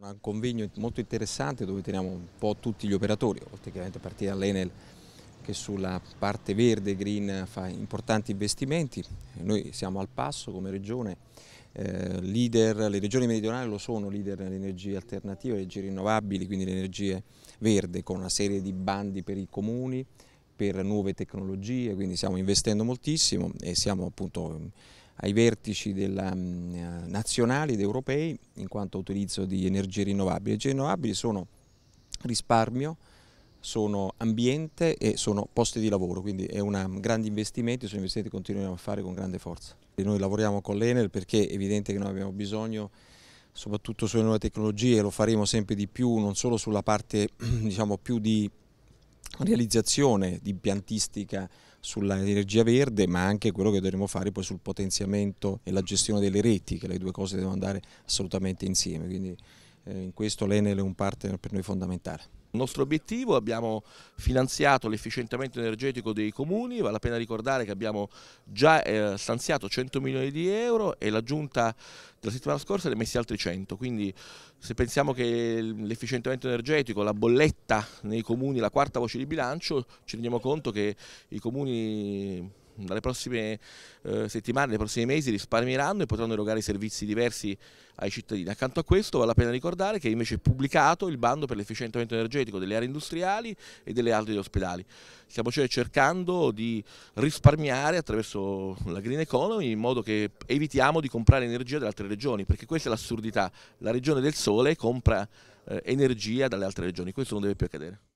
Un convegno molto interessante dove teniamo un po' tutti gli operatori, oltre che a partire dall'Enel che sulla parte verde green fa importanti investimenti. Noi siamo al passo come regione, eh, leader, le regioni meridionali lo sono leader nelle energie alternative, le energie rinnovabili, quindi le energie verde con una serie di bandi per i comuni, per nuove tecnologie, quindi stiamo investendo moltissimo e siamo appunto ehm, ai vertici della mm, nazionali ed europei in quanto utilizzo di energie rinnovabili. Le energie rinnovabili sono risparmio, sono ambiente e sono posti di lavoro, quindi è un grande investimento, e sono investimenti che continuiamo a fare con grande forza. E noi lavoriamo con l'Enel perché è evidente che noi abbiamo bisogno soprattutto sulle nuove tecnologie, lo faremo sempre di più, non solo sulla parte diciamo, più di realizzazione di impiantistica sull'energia verde ma anche quello che dovremo fare poi sul potenziamento e la gestione delle reti che le due cose devono andare assolutamente insieme quindi eh, in questo l'Enel è un partner per noi fondamentale nostro obiettivo, abbiamo finanziato l'efficientamento energetico dei comuni, vale la pena ricordare che abbiamo già eh, stanziato 100 milioni di euro e la giunta della settimana scorsa ne ha messi altri 100, quindi se pensiamo che l'efficientamento energetico, la bolletta nei comuni, la quarta voce di bilancio, ci rendiamo conto che i comuni dalle prossime eh, settimane, nei prossimi mesi risparmieranno e potranno erogare servizi diversi ai cittadini. Accanto a questo vale la pena ricordare che è invece pubblicato il bando per l'efficientamento energetico delle aree industriali e delle altre degli ospedali. Stiamo cioè cercando di risparmiare attraverso la green economy in modo che evitiamo di comprare energia dalle altre regioni, perché questa è l'assurdità, la regione del sole compra eh, energia dalle altre regioni, questo non deve più accadere.